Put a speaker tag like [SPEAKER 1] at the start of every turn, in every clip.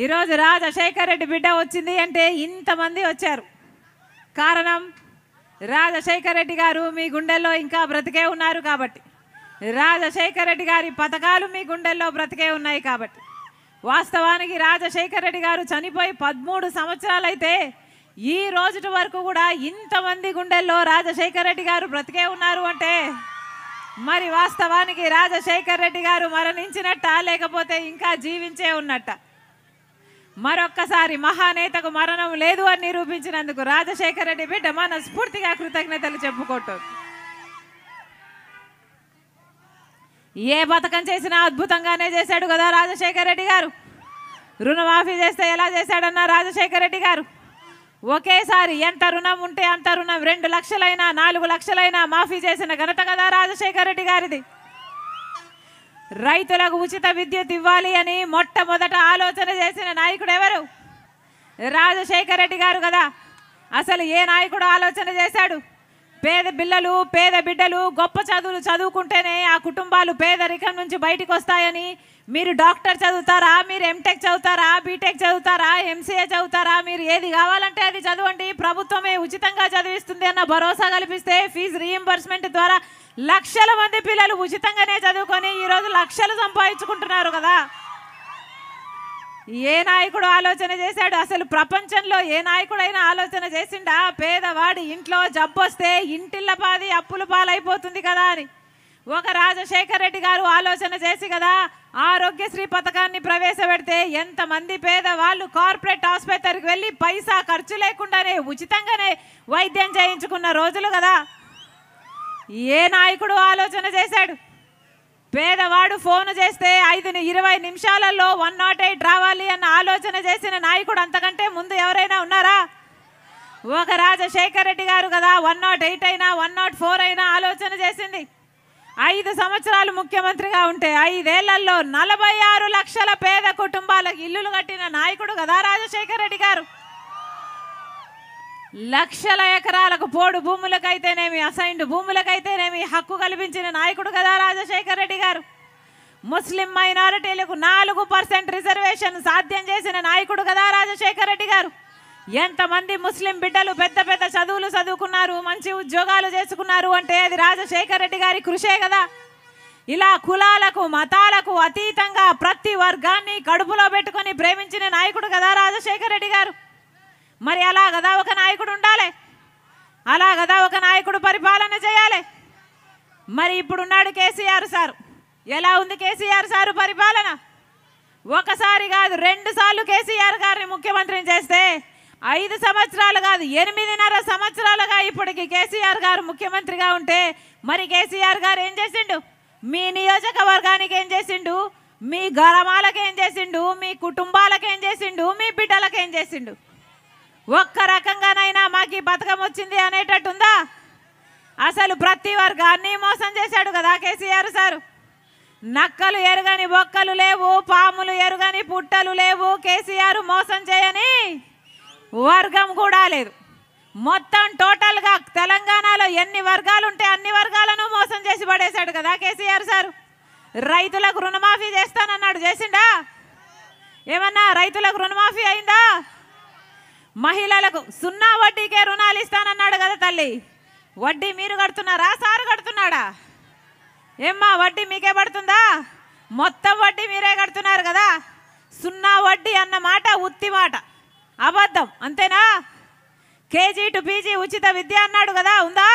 [SPEAKER 1] ఈరోజు రాజశేఖర్ రెడ్డి బిడ్డ వచ్చింది అంటే ఇంతమంది వచ్చారు కారణం రాజశేఖర్ రెడ్డి గారు మీ గుండెల్లో ఇంకా బ్రతికే ఉన్నారు కాబట్టి రాజశేఖర్ రెడ్డి గారి పథకాలు మీ గుండెల్లో బ్రతికే ఉన్నాయి కాబట్టి వాస్తవానికి రాజశేఖర్ రెడ్డి గారు చనిపోయి పదమూడు సంవత్సరాలైతే ఈ రోజుటి వరకు కూడా ఇంతమంది గుండెల్లో రాజశేఖర్ రెడ్డి గారు బ్రతికే ఉన్నారు అంటే మరి వాస్తవానికి రాజశేఖర్ రెడ్డి గారు మరణించినట్ట లేకపోతే ఇంకా జీవించే ఉన్నట్ట మరొక్కసారి మహానేతకు మరణం లేదు అని నిరూపించినందుకు రాజశేఖర రెడ్డి బిడ్డ మనస్ఫూర్తిగా కృతజ్ఞతలు చెప్పుకోవటం ఏ పథకం చేసినా అద్భుతంగానే చేశాడు కదా రాజశేఖర రెడ్డి గారు రుణమాఫీ చేస్తే ఎలా చేశాడన్నా రాజశేఖర రెడ్డి గారు ఒకేసారి ఎంత రుణం ఉంటే అంత రుణం రెండు లక్షలైనా నాలుగు లక్షలైనా మాఫీ చేసిన ఘనత కదా రాజశేఖర రెడ్డి గారిది రైతులకు ఉచిత విద్యుత్ ఇవ్వాలి అని మొట్టమొదట ఆలోచన చేసిన నాయకుడు ఎవరు రాజశేఖర రెడ్డి గారు కదా అసలు ఏ నాయకుడు ఆలోచన చేశాడు పేద పిల్లలు పేద బిడ్డలు గొప్ప చదువులు చదువుకుంటేనే ఆ కుటుంబాలు పేదరికం నుంచి బయటకు వస్తాయని మీరు డాక్టర్ చదువుతారా మీరు ఎంటెక్ చదువుతారా బీటెక్ చదువుతారా ఎంసీఏ చదువుతారా మీరు ఏది కావాలంటే అది చదవండి ప్రభుత్వమే ఉచితంగా చదివిస్తుంది అన్న భరోసా కల్పిస్తే ఫీజు రీఎంబర్స్మెంట్ ద్వారా లక్షల మంది పిల్లలు ఉచితంగానే చదువుకొని ఈరోజు లక్షలు సంపాదించుకుంటున్నారు కదా ఏ నాయకుడు ఆలోచన చేశాడు అసలు ప్రపంచంలో ఏ నాయకుడైనా ఆలోచన చేసిండా పేదవాడి ఇంట్లో జబ్బొస్తే ఇంటిళ్ళ పాది అప్పుల పాలైపోతుంది కదా అని ఒక రాజశేఖర రెడ్డి గారు ఆలోచన చేసి కదా ఆరోగ్యశ్రీ పథకాన్ని ప్రవేశపెడితే ఎంతమంది పేదవాళ్ళు కార్పొరేట్ ఆసుపత్రికి వెళ్ళి పైసా ఖర్చు లేకుండానే ఉచితంగానే వైద్యం చేయించుకున్న రోజులు కదా ఏ నాయకుడు ఆలోచన చేశాడు పేదవాడు ఫోన్ చేస్తే ఐదు ఇరవై నిమిషాలలో వన్ నాట్ ఎయిట్ రావాలి అన్న ఆలోచన చేసిన నాయకుడు అంతకంటే ముందు ఎవరైనా ఉన్నారా ఒక రాజశేఖర్ రెడ్డి గారు కదా వన్ నాట్ ఎయిట్ అయినా వన్ నాట్ ఫోర్ అయినా ఆలోచన చేసింది ఐదు సంవత్సరాలు ముఖ్యమంత్రిగా ఉంటే ఐదేళ్లలో నలభై ఆరు లక్షల పేద కుటుంబాలకు ఇల్లులు కట్టిన నాయకుడు కదా రాజశేఖర్ రెడ్డి గారు లక్షల ఎకరాలకు పోడు భూములకైతేనేమి అసైన్డ్ భూములకైతేనేమి హక్కు కల్పించిన నాయకుడు కదా రాజశేఖర రెడ్డి గారు ముస్లిం మైనారిటీలకు నాలుగు పర్సెంట్ రిజర్వేషన్ సాధ్యం చేసిన నాయకుడు కదా రాజశేఖర రెడ్డి గారు ఎంతమంది ముస్లిం బిడ్డలు పెద్ద పెద్ద చదువులు చదువుకున్నారు మంచి ఉద్యోగాలు చేసుకున్నారు అంటే అది రాజశేఖర రెడ్డి గారి కృషే కదా ఇలా కులాలకు మతాలకు అతీతంగా ప్రతి వర్గాన్ని కడుపులో పెట్టుకొని ప్రేమించిన నాయకుడు కదా రాజశేఖర రెడ్డి గారు మరి అలా కదా ఒక నాయకుడు ఉండాలి అలా కదా ఒక నాయకుడు పరిపాలన చేయాలి మరి ఇప్పుడున్నాడు కేసీఆర్ సారు ఎలా ఉంది కేసీఆర్ సారు పరిపాలన ఒకసారి కాదు రెండు సార్లు కేసీఆర్ గారిని ముఖ్యమంత్రిని చేస్తే ఐదు సంవత్సరాలు కాదు ఎనిమిదిన్నర సంవత్సరాలుగా ఇప్పటికి కేసీఆర్ గారు ముఖ్యమంత్రిగా ఉంటే మరి కేసీఆర్ గారు ఏం చేసిండు మీ నియోజకవర్గానికి ఏం చేసిండు మీ గ్రామాలకు ఏం చేసిండు మీ కుటుంబాలకు ఏం చేసిండు మీ బిడ్డలకు ఏం చేసిండు ఒక్క రకంగానైనా మాకు ఈ బతకం వచ్చింది అనేటట్టుందా అసలు ప్రతి వర్గాన్ని మోసం చేశాడు కదా కేసీఆర్ సారు నక్కలు ఎరుగని బొక్కలు లేవు పాములు ఎరుగని పుట్టలు లేవు కేసీఆర్ మోసం చేయని వర్గం కూడా లేదు మొత్తం టోటల్గా తెలంగాణలో ఎన్ని వర్గాలు ఉంటే అన్ని వర్గాలను మోసం చేసి పడేశాడు కదా కేసీఆర్ సారు రైతులకు రుణమాఫీ చేస్తానన్నాడు చేసిండా ఏమన్నా రైతులకు రుణమాఫీ అయిందా మహిళలకు సున్నా వడ్డీకే రుణాలు ఇస్తానన్నాడు కదా తల్లి వడ్డీ మీరు కడుతున్నారా సారు కడుతున్నాడా ఏమ్మా వడ్డీ మీకే పడుతుందా మొత్తం వడ్డీ మీరే కడుతున్నారు కదా సున్నా వడ్డీ అన్న మాట ఉత్తి మాట అబద్ధం అంతేనా కేజీ టు పీజీ ఉచిత విద్య అన్నాడు కదా ఉందా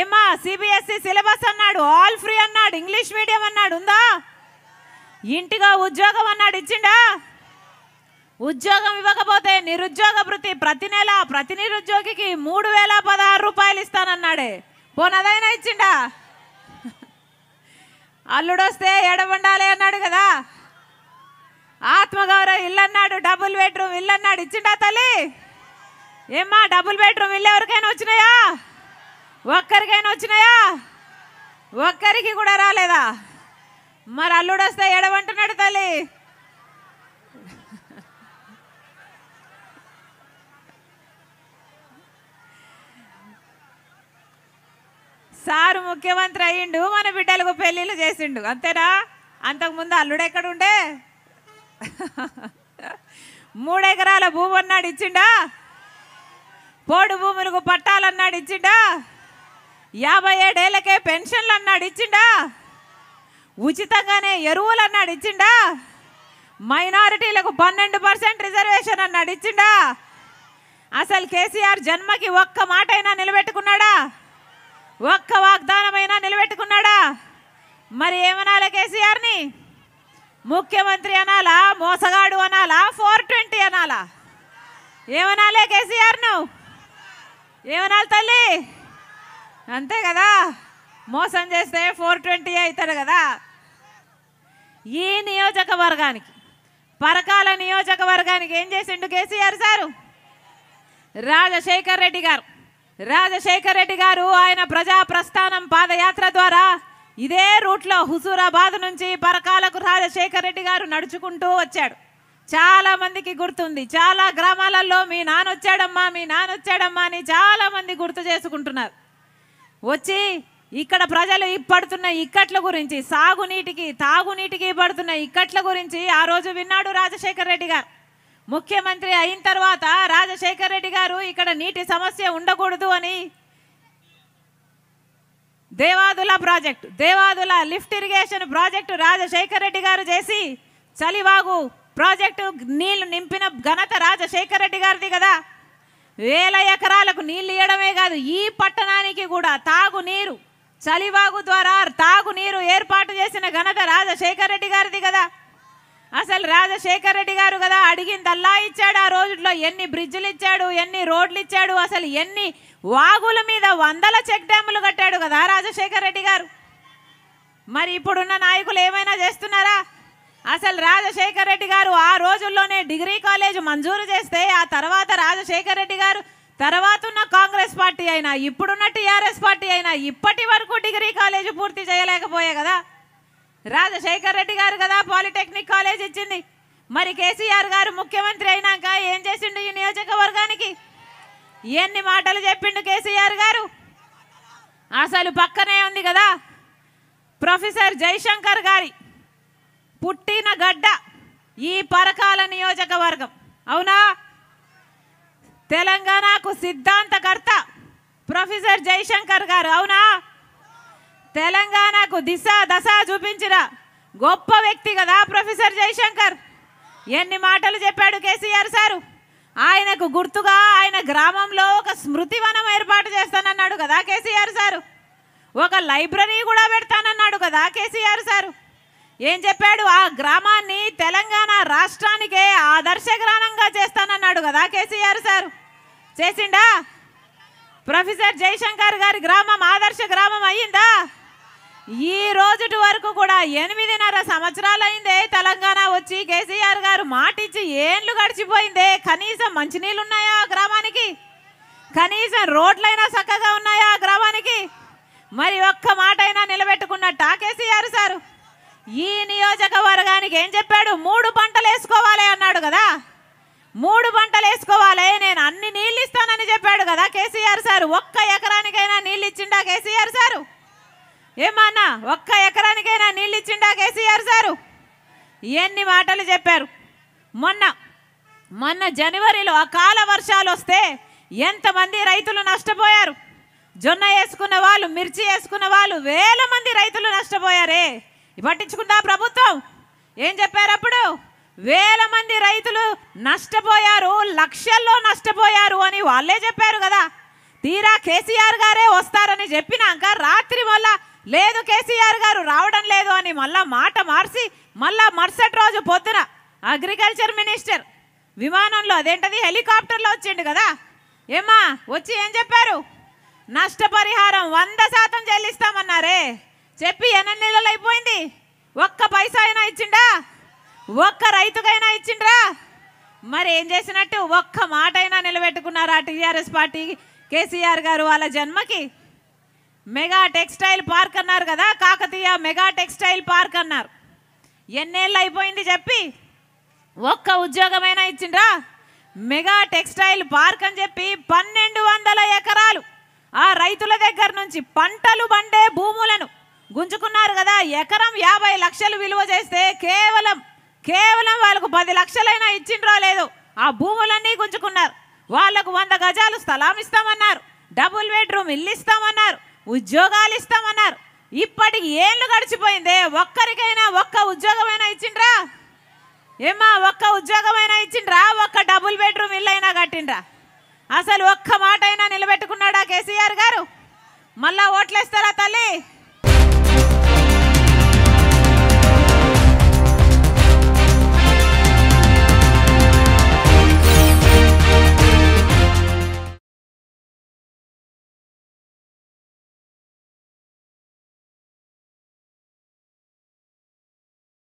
[SPEAKER 1] ఏమ్మా సిబిఎస్ఈ e సిలబస్ అన్నాడు ఆల్ ఫ్రీ అన్నాడు ఇంగ్లీష్ మీడియం అన్నాడు ఉందా ఇంటిగా ఉద్యోగం అన్నాడు ఇచ్చిండా ఉద్యోగం ఇవ్వకపోతే నిరుద్యోగ వృత్తి ప్రతి నెల ప్రతి నిరుద్యోగికి మూడు వేల పదహారు రూపాయలు ఇస్తానన్నాడే పోనదైనా ఇచ్చిండా అల్లుడొస్తే ఏడవండాలి అన్నాడు కదా ఆత్మగౌరవం ఇల్లు అన్నాడు డబుల్ బెడ్రూమ్ ఇల్లు అన్నాడు ఇచ్చిండా తల్లి ఏమ్మా డబుల్ బెడ్రూమ్ ఇల్లు ఎవరికైనా వచ్చినాయా ఒక్కరికైనా వచ్చినాయా ఒక్కరికి కూడా రాలేదా మరి అల్లుడొస్తే ఎడవంటున్నాడు తల్లి సారు ముఖ్యమంత్రి అయ్యిండు మన బిడ్డలకు పెళ్ళిళ్ళు చేసిండు అంతేనా అంతకుముందు అల్లుడు ఎక్కడుండే మూడెకరాల భూమి అన్నాడు ఇచ్చిండా పోడు భూములకు పట్టాలన్నాడు ఇచ్చిండా యాభై ఏడేళ్ళకే పెన్షన్లు అన్నాడు ఇచ్చిండా ఉచితంగానే ఎరువులు అన్నాడు ఇచ్చిండా మైనారిటీలకు పన్నెండు పర్సెంట్ రిజర్వేషన్ అన్నాడు ఇచ్చిండా అసలు కేసీఆర్ జన్మకి ఒక్క మాట అయినా నిలబెట్టుకున్నాడా ఒక్క వాగ్దానమైనా నిలబెట్టుకున్నాడా మరి ఏమనాలా కేసీఆర్ని ముఖ్యమంత్రి అనాలా మోసగాడు అనాలా ఫోర్ ట్వంటీ అనాలా ఏమనాలే కేసీఆర్ నువ్వు ఏమనాలి తల్లి అంతే కదా మోసం చేస్తే ఫోర్ ట్వంటీ అవుతాడు కదా ఈ నియోజకవర్గానికి పరకాల నియోజకవర్గానికి ఏం చేసిండు కేసీఆర్ సారు రాజశేఖర్ రెడ్డి గారు రాజశేఖర్ రెడ్డి గారు ఆయన ప్రజా ప్రస్థానం పాదయాత్ర ద్వారా ఇదే రూట్లో హుజూరాబాద్ నుంచి పరకాలకు రాజశేఖర్ రెడ్డి గారు నడుచుకుంటూ వచ్చాడు చాలా మందికి గుర్తుంది చాలా గ్రామాలలో మీ నానొచ్చాడమ్మా మీ నానొచ్చాడమ్మా అని చాలా మంది గుర్తు చేసుకుంటున్నారు వచ్చి ఇక్కడ ప్రజలు పడుతున్న ఇక్కట్ల గురించి సాగునీటికి తాగునీటికి పడుతున్న ఇక్కట్ల గురించి ఆ రోజు విన్నాడు రాజశేఖర్ రెడ్డి గారు ముఖ్యమంత్రి అయిన తర్వాత రాజశేఖర్ రెడ్డి గారు ఇక్కడ నీటి సమస్య ఉండకూడదు అని Devadula project Devadula lift irrigation project Rajasekhar Reddy గారు చేసి చలివాగు ప్రాజెక్టు నీళ్లు నింపిన ఘనత రాజశేఖర్ రెడ్డి గారిది కదా వేల ఎకరాలకు నీళ్ళు ఇవ్వడమే కాదు ఈ పట్టణానికి కూడా తాగునీరు చలివాగు ద్వారా తాగునీరు ఏర్పాటు చేసిన ఘనత రాజశేఖర్ రెడ్డి గారిది కదా అసలు రాజశేఖర్ రెడ్డి గారు కదా అడిగిందల్లా ఇచ్చాడు ఆ రోజుల్లో ఎన్ని బ్రిడ్జిలు ఇచ్చాడు ఎన్ని రోడ్లు ఇచ్చాడు అసలు ఎన్ని వాగుల మీద వందల చెక్ డ్యాములు కట్టాడు కదా రాజశేఖర్ రెడ్డి గారు మరి ఇప్పుడున్న నాయకులు ఏమైనా చేస్తున్నారా అసలు రాజశేఖర్ రెడ్డి గారు ఆ రోజుల్లోనే డిగ్రీ కాలేజ్ మంజూరు చేస్తే ఆ తర్వాత రాజశేఖర్ రెడ్డి గారు తర్వాత ఉన్న కాంగ్రెస్ పార్టీ అయినా ఇప్పుడున్న టీఆర్ఎస్ పార్టీ అయినా ఇప్పటి వరకు డిగ్రీ కాలేజీ పూర్తి చేయలేకపోయే కదా రాజశేఖర్ రెడ్డి గారు కదా పాలిటెక్నిక్ కాలేజ్ ఇచ్చింది మరి కేసీఆర్ గారు ముఖ్యమంత్రి అయినాక ఏం చేసిండు ఈ నియోజకవర్గానికి ఎన్ని మాటలు చెప్పిండు కేసీఆర్ గారు అసలు పక్కనే ఉంది కదా ప్రొఫెసర్ జయశంకర్ గారి పుట్టిన గడ్డ ఈ పరకాల నియోజకవర్గం అవునా తెలంగాణకు సిద్ధాంతకర్త ప్రొఫెసర్ జయశంకర్ గారు అవునా తెలంగాణకు దిశ దశ చూపించిన గొప్ప వ్యక్తి కదా ప్రొఫెసర్ జయశంకర్ ఎన్ని మాటలు చెప్పాడు కేసీఆర్ సారు ఆయనకు గుర్తుగా ఆయన గ్రామంలో ఒక స్మృతివనం ఏర్పాటు చేస్తానన్నాడు కదా కేసీఆర్ సారు ఒక లైబ్రరీ కూడా పెడతానన్నాడు కదా కేసీఆర్ సారు ఏం చెప్పాడు ఆ గ్రామాన్ని తెలంగాణ రాష్ట్రానికే ఆదర్శ గ్రామంగా చేస్తానన్నాడు కదా కేసీఆర్ సారు చేసిండా ప్రొఫెసర్ జయశంకర్ గారి గ్రామం ఆదర్శ గ్రామం అయ్యిందా ఈ రోజుటి వరకు కూడా ఎనిమిదిన్నర సంవత్సరాలు అయిందే తెలంగాణ వచ్చి కేసీఆర్ గారు మాటిచ్చి ఏండ్లు గడిచిపోయిందే కనీసం నీళ్ళు ఉన్నాయా గ్రామానికి కనీసం రోడ్లైనా చక్కగా ఉన్నాయా ఆ గ్రామానికి మరి ఒక్క మాట అయినా నిలబెట్టుకున్నట్ట కేసీఆర్ సారు ఈ నియోజకవర్గానికి ఏం చెప్పాడు మూడు పంటలు వేసుకోవాలి అన్నాడు కదా మూడు పంటలు వేసుకోవాలి నేను అన్ని నీళ్ళు ఇస్తానని చెప్పాడు కదా కేసీఆర్ సారు ఒక్క ఎకరానికైనా నీళ్ళు ఇచ్చిండా కేసీఆర్ సారు ఏమన్నా ఒక్క ఎకరానికైనా నీళ్ళు ఇచ్చిండా కేసీఆర్ సారు ఎన్ని మాటలు చెప్పారు మొన్న మొన్న జనవరిలో అకాల వర్షాలు వస్తే ఎంతమంది రైతులు నష్టపోయారు జొన్న వేసుకున్న వాళ్ళు మిర్చి వేసుకున్న వాళ్ళు వేల మంది రైతులు నష్టపోయారే పట్టించుకుందా ప్రభుత్వం ఏం చెప్పారు అప్పుడు వేల మంది రైతులు నష్టపోయారు లక్షల్లో నష్టపోయారు అని వాళ్ళే చెప్పారు కదా తీరా కేసీఆర్ గారే వస్తారని చెప్పినాక రాత్రి వల్ల లేదు కేసీఆర్ గారు రావడం లేదు అని మళ్ళా మాట మార్చి మళ్ళా మరుసటి రోజు పొద్దున అగ్రికల్చర్ మినిస్టర్ విమానంలో అదేంటది హెలికాప్టర్లో వచ్చిండు కదా ఏమా వచ్చి ఏం చెప్పారు నష్టపరిహారం వంద శాతం చెల్లిస్తామన్నారే చెప్పి ఎన్ని నెలలు అయిపోయింది ఒక్క పైసా అయినా ఇచ్చిండా ఒక్క రైతుకైనా ఇచ్చిండ్రా మరి ఏం చేసినట్టు ఒక్క మాట అయినా నిలబెట్టుకున్నారా టీఆర్ఎస్ పార్టీ కేసీఆర్ గారు వాళ్ళ జన్మకి మెగా టెక్స్టైల్ పార్క్ అన్నారు కదా కాకతీయ మెగా టెక్స్టైల్ పార్క్ అన్నారు ఎన్నేళ్ళు అయిపోయింది చెప్పి ఒక్క ఉద్యోగమైనా ఇచ్చిండ్రా మెగా టెక్స్టైల్ పార్క్ అని చెప్పి పన్నెండు వందల ఎకరాలు ఆ రైతుల దగ్గర నుంచి పంటలు పండే భూములను గుంజుకున్నారు కదా ఎకరం యాభై లక్షలు విలువ చేస్తే కేవలం కేవలం వాళ్ళకు పది లక్షలైనా ఇచ్చిండ్రా లేదు ఆ భూములన్నీ గుంజుకున్నారు వాళ్లకు వంద గజాలు స్థలం ఇస్తామన్నారు డబుల్ బెడ్రూమ్ ఇల్లు ఇస్తామన్నారు ఉద్యోగాలు ఇస్తామన్నారు ఇప్పటికి ఏళ్ళు గడిచిపోయిందే ఒక్కరికైనా ఒక్క ఉద్యోగమైనా ఇచ్చిండ్రా ఏమా ఒక్క ఉద్యోగమైనా ఇచ్చిండ్రా ఒక్క డబుల్ బెడ్రూమ్ ఇల్లు అయినా కట్టిండ్రా అసలు ఒక్క మాట అయినా నిలబెట్టుకున్నాడా కేసీఆర్ గారు మళ్ళా ఓట్లేస్తారా తల్లి